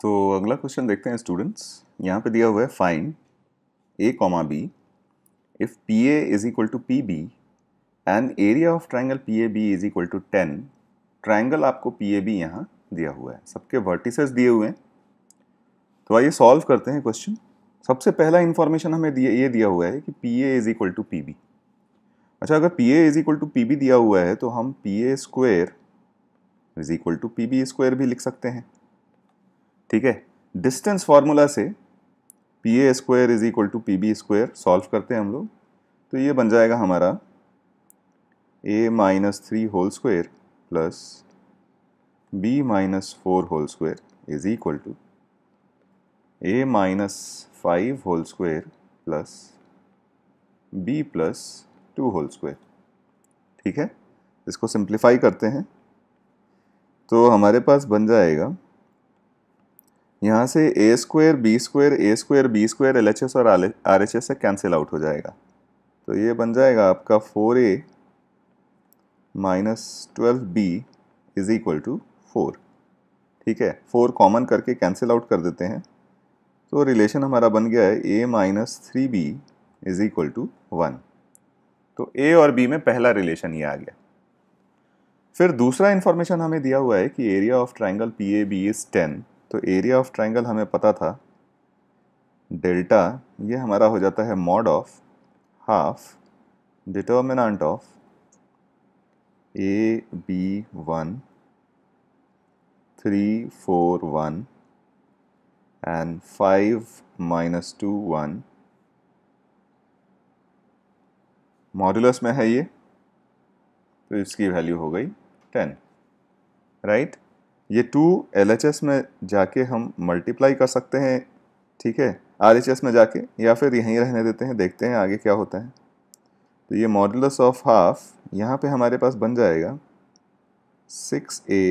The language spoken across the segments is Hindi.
तो अगला क्वेश्चन देखते हैं स्टूडेंट्स यहाँ पे दिया हुआ है find A comma B if P A is equal to P B and area of triangle P A B is equal to ten triangle आपको पी ए बी यहाँ दिया हुआ है सबके वर्टिसेस दिए हुए हैं तो आइए सॉल्व करते हैं क्वेश्चन सबसे पहला इन्फॉर्मेशन हमें दिए ये दिया हुआ है कि P A is equal to P B अच्छा अगर P A is equal to P B दिया हुआ है तो हम P A square is equal to P B square भी लिख सकते हैं ठीक है डिस्टेंस फार्मूला से P A square is equal to P B square solve करते हैं हम लोग तो ये बन जाएगा हमारा A minus three whole square plus B minus four whole square is equal to A minus five whole square plus B plus two whole square ठीक है इसको सिंप्लीफाई करते हैं तो हमारे पास बन जाएगा यहाँ से A square B square A square B square L H S और आर एच एस से कैंसिल आउट हो जाएगा तो ये बन जाएगा आपका four A minus twelve B is equal to four ठीक है फोर कॉमन करके कैंसिल आउट कर देते हैं तो रिलेशन हमारा बन गया है A minus three B is equal to one तो ए और बी में पहला रिलेशन ये आ गया फिर दूसरा इन्फॉर्मेशन हमें दिया हुआ है कि area of triangle P A B is ten तो एरिया ऑफ ट्राइंगल हमें पता था डेल्टा ये हमारा हो जाता है mod of half determinant of A B one three four one and five minus two one modulus में है ये तो इसकी वैल्यू हो गई टेन राइट right? ये टू एल में जाके हम मल्टीप्लाई कर सकते हैं ठीक है आर में जाके या फिर यहीं रहने देते हैं देखते हैं आगे क्या होता है तो ये मॉडुलस ऑफ हाफ यहाँ पे हमारे पास बन जाएगा six A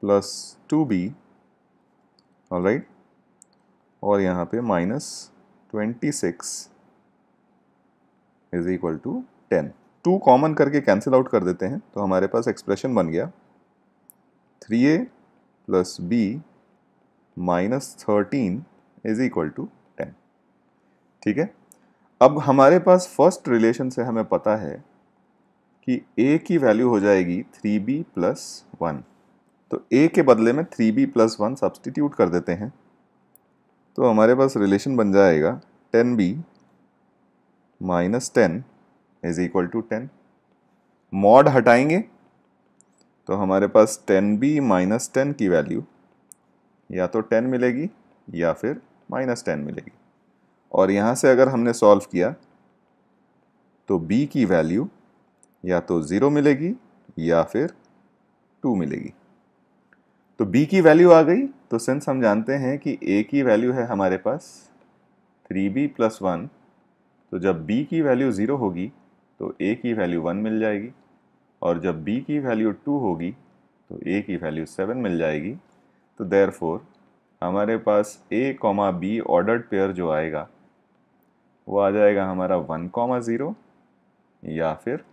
plus two B all right और यहाँ पे minus twenty six is equal to ten two common करके कैंसिल आउट कर देते हैं तो हमारे पास एक्सप्रेशन बन गया three A plus B minus thirteen is equal to ten ठीक है अब हमारे पास फर्स्ट रिलेशन से हमें पता है कि ए की वैल्यू हो जाएगी थ्री बी प्लस वन तो ए के बदले में three B plus one substitute कर देते हैं तो हमारे पास रिलेशन बन जाएगा ten B minus ten is equal to ten mod हटाएंगे तो हमारे पास टेन बी माइनस टेन की वैल्यू या तो टेन मिलेगी या फिर माइनस टेन मिलेगी और यहाँ से अगर हमने सॉल्व किया तो b की वैल्यू या तो ज़ीरो मिलेगी या फिर टू मिलेगी तो b की वैल्यू आ गई तो सिंस हम जानते हैं कि a की वैल्यू है हमारे पास थ्री बी प्लस वन तो जब b की वैल्यू ज़ीरो होगी तो a की वैल्यू वन मिल जाएगी और जब बी की वैल्यू टू होगी तो ए की वैल्यू सेवन मिल जाएगी तो देर हमारे पास A comma B ordered pair जो आएगा वो आ जाएगा हमारा वन कॉमा ज़ीरो या फिर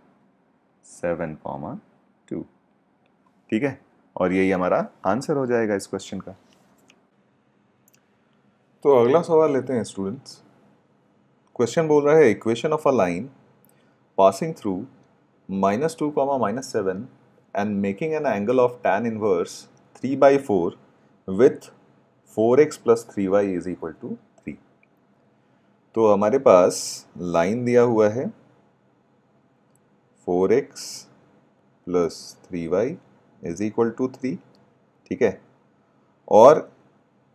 सेवन कॉमा टू ठीक है और यही हमारा आंसर हो जाएगा इस क्वेश्चन का तो अगला सवाल लेते हैं स्टूडेंट्स क्वेश्चन बोल रहा है equation of a line passing through minus 2 comma minus 7 and making an angle of tan inverse 3 by 4 with 4x plus 3y is equal to 3. तो हमारे पास line दिया हुआ है 4x plus 3y is equal to 3 ठीक है और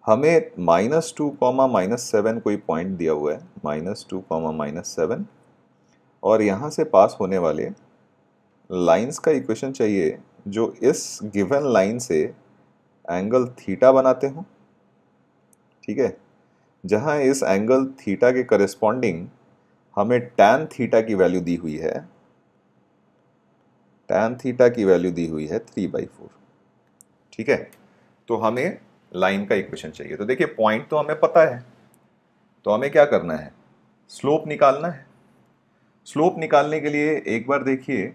हमें minus 2 comma minus 7 कोई point दिया हुआ है minus 2 comma minus 7 और यहां से पास होने वाले लाइंस का इक्वेशन चाहिए जो इस गिवन लाइन से एंगल थीटा बनाते हों ठीक है जहां इस एंगल थीटा के करस्पॉन्डिंग हमें टैन थीटा की वैल्यू दी हुई है टैन थीटा की वैल्यू दी हुई है थ्री बाई फोर ठीक है तो हमें लाइन का इक्वेशन चाहिए तो देखिए पॉइंट तो हमें पता है तो हमें क्या करना है स्लोप निकालना है स्लोप निकालने के लिए एक बार देखिए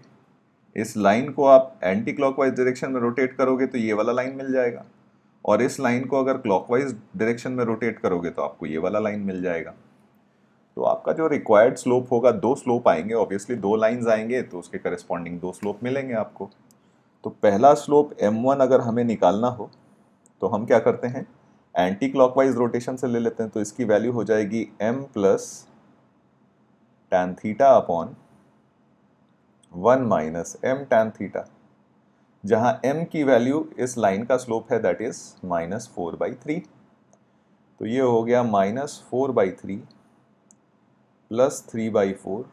इस लाइन को आप एंटी क्लॉकवाइज डायरेक्शन में रोटेट करोगे तो ये वाला लाइन मिल जाएगा और इस लाइन को अगर क्लॉकवाइज डायरेक्शन में रोटेट करोगे तो आपको ये वाला लाइन मिल जाएगा तो आपका जो रिक्वायर्ड स्लोप होगा दो स्लोप आएंगे ऑब्वियसली दो लाइंस आएंगे तो उसके करस्पॉन्डिंग दो स्लोप मिलेंगे आपको तो पहला स्लोप m1 अगर हमें निकालना हो तो हम क्या करते हैं एंटी क्लॉकवाइज रोटेशन से ले लेते हैं तो इसकी वैल्यू हो जाएगी M plus tan theta upon one minus M tan theta जहां m की वैल्यू इस लाइन का स्लोप है that is minus four by three तो ये हो गया minus four by three plus three by four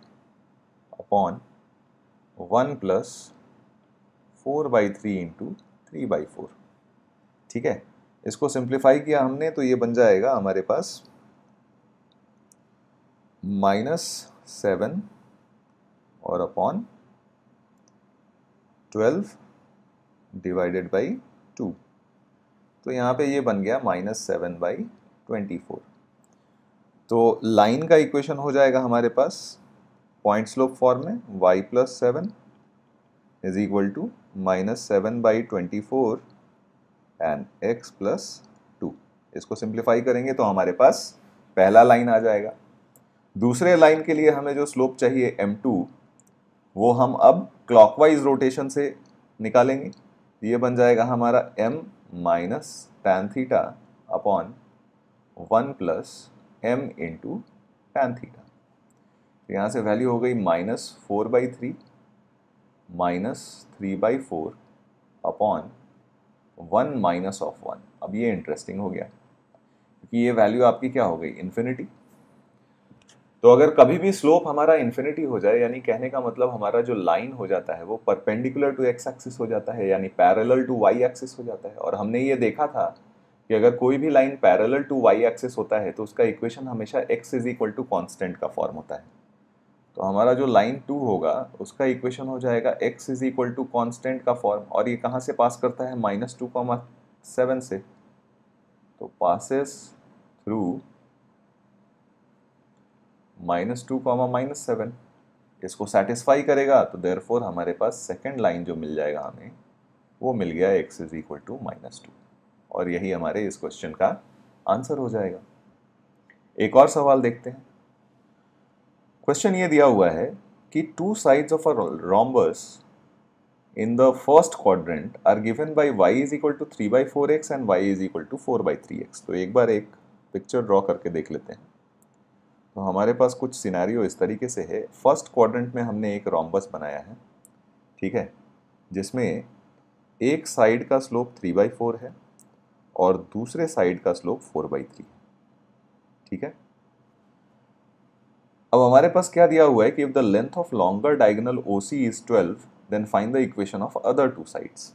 upon one plus four by three into three by four ठीक है इसको सिंप्लीफाई किया हमने तो ये बन जाएगा हमारे पास माइनस सेवन और upon twelve divided by two तो यहाँ पे ये बन गया minus seven by twenty four तो लाइन का इक्वेशन हो जाएगा हमारे पास पॉइंट स्लोप फॉर्म में y plus seven is equal to minus seven by twenty four and X plus two इसको सिंप्लीफाई करेंगे तो हमारे पास पहला लाइन आ जाएगा दूसरे लाइन के लिए हमें जो स्लोप चाहिए m2 वो हम अब क्लॉकवाइज रोटेशन से निकालेंगे ये बन जाएगा हमारा m minus tan theta upon one plus M into tan theta तो यहाँ से वैल्यू हो गई minus four by three minus three by four upon one minus of one अब ये इंटरेस्टिंग हो गया क्योंकि ये वैल्यू आपकी क्या हो गई इन्फिनिटी तो अगर कभी भी स्लोप हमारा इन्फिनिटी हो जाए यानी कहने का मतलब हमारा जो लाइन हो जाता है वो परपेंडिकुलर टू एक्स एक्सिस हो जाता है यानी पैरेलल टू वाई एक्सिस हो जाता है और हमने ये देखा था कि अगर कोई भी line parallel to Y axis होता है तो उसका इक्वेशन हमेशा X is equal to constant का फॉर्म होता है तो हमारा जो लाइन टू होगा उसका इक्वेशन हो जाएगा X is equal to constant का फॉर्म और ये कहाँ से पास करता है माइनस टू कॉमा सेवन से तो passes through minus two comma minus seven इसको सेटिस्फाई करेगा तो फोर हमारे पास सेकेंड लाइन जो मिल जाएगा हमें वो मिल गया X is equal to minus two और यही हमारे इस क्वेश्चन का आंसर हो जाएगा एक और सवाल देखते हैं क्वेश्चन ये दिया हुआ है कि two sides of a rhombus first the are given are Y is y to three by four X and Y y equal to four by three X तो एक बार एक पिक्चर ड्रॉ करके देख लेते हैं तो हमारे पास कुछ सिनारियो इस तरीके से है फर्स्ट क्वाड्रेंट में हमने एक रॉम्बस बनाया है ठीक है जिसमें एक साइड का स्लोप थ्री बाई फोर है और दूसरे साइड का स्लोप फोर बाई थ्री है ठीक है अब हमारे पास क्या दिया हुआ है कि if the length of longer diagonal O C is twelve then find the equation of other two sides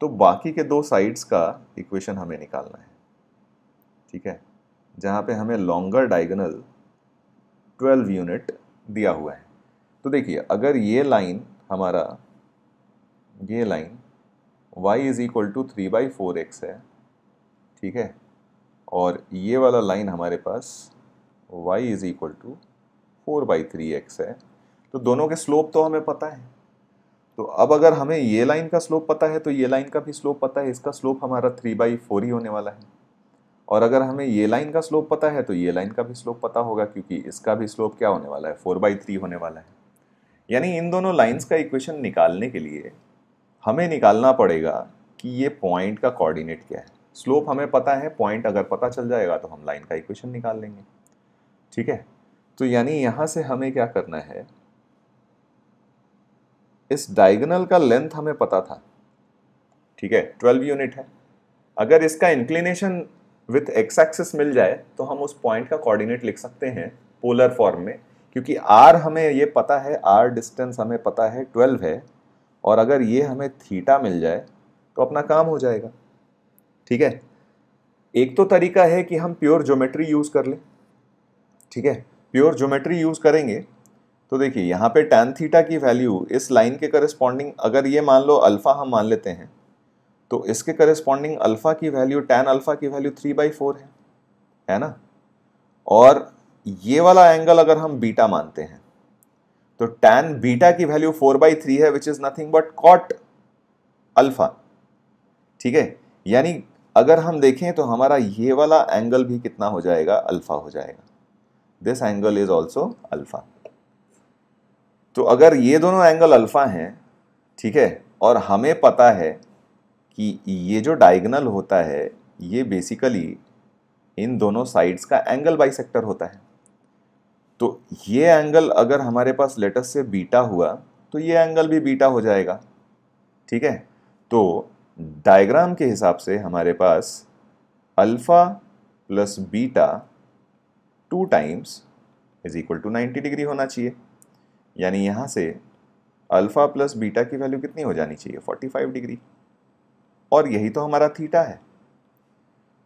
तो बाकी के दो साइड्स का इक्वेशन हमें निकालना है ठीक है जहाँ पे हमें लॉन्गर डायगोनल 12 यूनिट दिया हुआ है तो देखिए अगर ये लाइन हमारा ये line y is equal to three by four X है ठीक है और ये वाला लाइन हमारे पास y is equal to four by three X है तो दोनों के स्लोप तो हमें पता है तो अब अगर हमें ये लाइन का स्लोप पता है तो ये लाइन का भी स्लोप पता है इसका स्लोप हमारा थ्री बाई फोर ही होने वाला है और अगर हमें ये लाइन का स्लोप पता है तो ये लाइन का भी स्लोप पता होगा क्योंकि इसका भी स्लोप क्या होने वाला है फोर बाई थ्री होने वाला है यानी इन दोनों लाइंस का इक्वेशन निकालने के लिए हमें निकालना पड़ेगा कि ये पॉइंट का कोऑर्डिनेट क्या है स्लोप हमें पता है पॉइंट अगर पता चल जाएगा तो हम लाइन का इक्वेशन निकाल लेंगे ठीक है तो यानी यहाँ से हमें क्या करना है इस डायगनल का लेंथ हमें पता था ठीक है ट्वेल्व यूनिट है अगर इसका इंक्लिनेशन विथ एक्स एक्सिस मिल जाए तो हम उस पॉइंट का कोऑर्डिनेट लिख सकते हैं पोलर फॉर्म में क्योंकि आर हमें ये पता है आर डिस्टेंस हमें पता है ट्वेल्व है और अगर ये हमें थीटा मिल जाए तो अपना काम हो जाएगा ठीक है एक तो तरीका है कि हम प्योर ज्योमेट्री यूज़ कर लें ठीक है प्योर ज्योमेट्री यूज़ करेंगे तो देखिए यहाँ पे टैन थीटा की वैल्यू इस लाइन के करस्पॉन्डिंग अगर ये मान लो अल्फ़ा हम मान लेते हैं तो इसके करेस्पॉन्डिंग अल्फ़ा की वैल्यू टैन अल्फ़ा की वैल्यू थ्री बाई फोर है है ना और ये वाला एंगल अगर हम बीटा मानते हैं तो टैन बीटा की वैल्यू फोर बाई थ्री है which is nothing but cot alpha ठीक है यानी अगर हम देखें तो हमारा ये वाला एंगल भी कितना हो जाएगा अल्फ़ा हो जाएगा this angle is also alpha तो अगर ये दोनों एंगल अल्फ़ा हैं ठीक है और हमें पता है कि ये जो डायगनल होता है ये बेसिकली इन दोनों साइड्स का एंगल बाइसेक्टर होता है तो ये एंगल अगर हमारे पास लेटस से बीटा हुआ तो ये एंगल भी बीटा हो जाएगा ठीक है तो डायग्राम के हिसाब से हमारे पास alpha plus beta two times is equal to ninety degree होना चाहिए यानी यहाँ से अल्फ़ा प्लस बीटा की वैल्यू कितनी हो जानी चाहिए फोर्टी फाइव डिग्री और यही तो हमारा थीटा है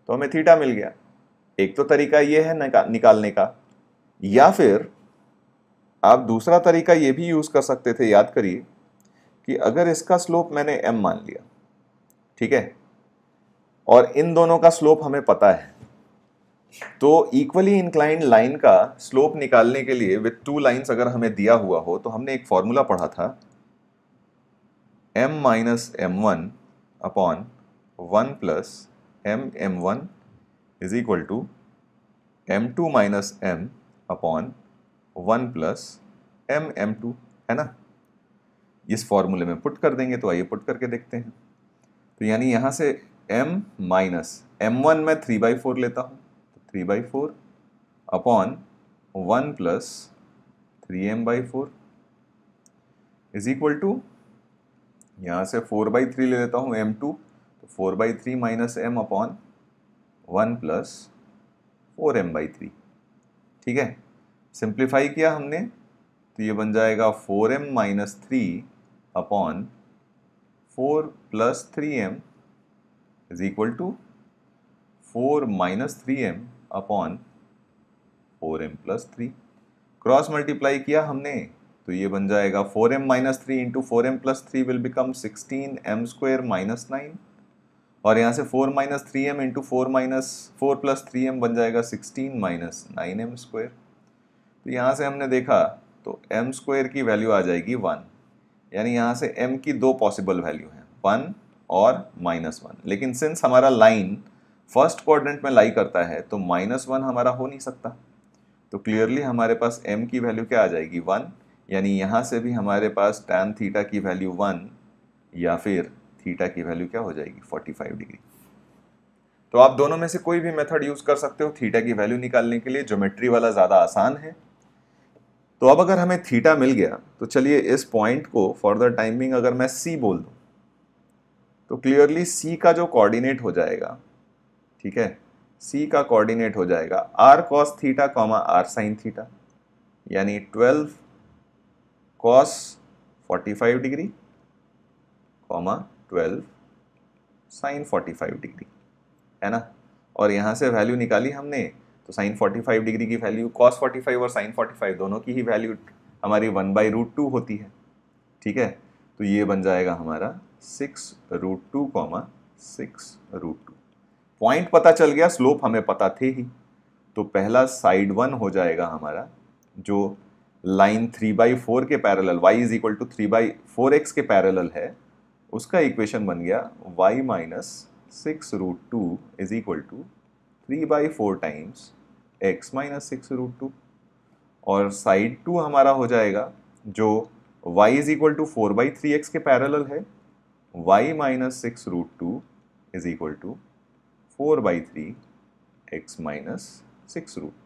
तो हमें थीटा मिल गया एक तो तरीका यह है निकालने का या फिर आप दूसरा तरीका यह भी यूज़ कर सकते थे याद करिए कि अगर इसका स्लोप मैंने एम मान लिया ठीक है और इन दोनों का स्लोप हमें पता है तो इक्वली इंक्लाइंड लाइन का स्लोप निकालने के लिए विथ टू लाइन अगर हमें दिया हुआ हो तो हमने एक फॉर्मूला पढ़ा था M minus M one upon 1 plus m m1 is equal to m2 minus m upon one plus M M two है ना इस फॉर्मूले में पुट कर देंगे तो आइए पुट करके देखते हैं तो यानी यहाँ से m माइनस एम वन में थ्री बाई फोर लेता हूँ तो three by four upon one plus three M by four is equal to यहाँ से फोर बाई थ्री ले लेता हूँ एम टू तो four by three minus M upon one plus four M by three ठीक है सिंप्लीफाई किया हमने तो ये बन जाएगा four M minus three upon four plus three M is equal to four minus three M upon four M plus three cross multiply किया हमने तो ये बन जाएगा four M minus three into four M plus three will become sixteen M square minus nine और यहाँ से four minus three M into four minus four plus three M बन जाएगा sixteen minus nine M square तो यहाँ से हमने देखा तो एम स्क्वेयर की वैल्यू आ जाएगी वन यानी यहाँ से एम की दो पॉसिबल वैल्यू हैं वन और माइनस वन लेकिन सिंस हमारा लाइन फर्स्ट क्वाड्रेंट में लाई करता है तो माइनस वन हमारा हो नहीं सकता तो क्लियरली हमारे पास एम की वैल्यू क्या आ जाएगी वन यानी यहाँ से भी हमारे पास टैन थीटा की वैल्यू वन या फिर थीटा की वैल्यू क्या हो जाएगी 45 डिग्री तो आप दोनों में से कोई भी मेथड यूज़ कर सकते हो थीटा की वैल्यू निकालने के लिए ज्योमेट्री वाला ज़्यादा आसान है तो अब अगर हमें थीटा मिल गया तो चलिए इस पॉइंट को फॉर द टाइमिंग अगर मैं सी बोल दूँ तो क्लियरली सी का जो कॉर्डिनेट हो जाएगा ठीक है सी का कॉर्डिनेट हो जाएगा R cos theta comma R sine theta यानी twelve cos 45 degree comma 12 sine 45 degree है ना और यहाँ से वैल्यू निकाली हमने तो साइन 45 डिग्री की वैल्यू कॉस 45 और साइन 45 दोनों की ही वैल्यू हमारी वन बाई रूट टू होती है ठीक है तो ये बन जाएगा हमारा six root two comma six root two point पता चल गया स्लोप हमें पता थे ही तो पहला साइड वन हो जाएगा हमारा जो लाइन थ्री बाई फोर के parallel Y is equal to three by four X के पैरेलल है उसका इक्वेशन बन गया Y minus six root two is equal to three by four times X minus six root two और साइड टू हमारा हो जाएगा जो Y is equal to four by three X के पैरेलल है Y minus six root two is equal to four by three X minus six root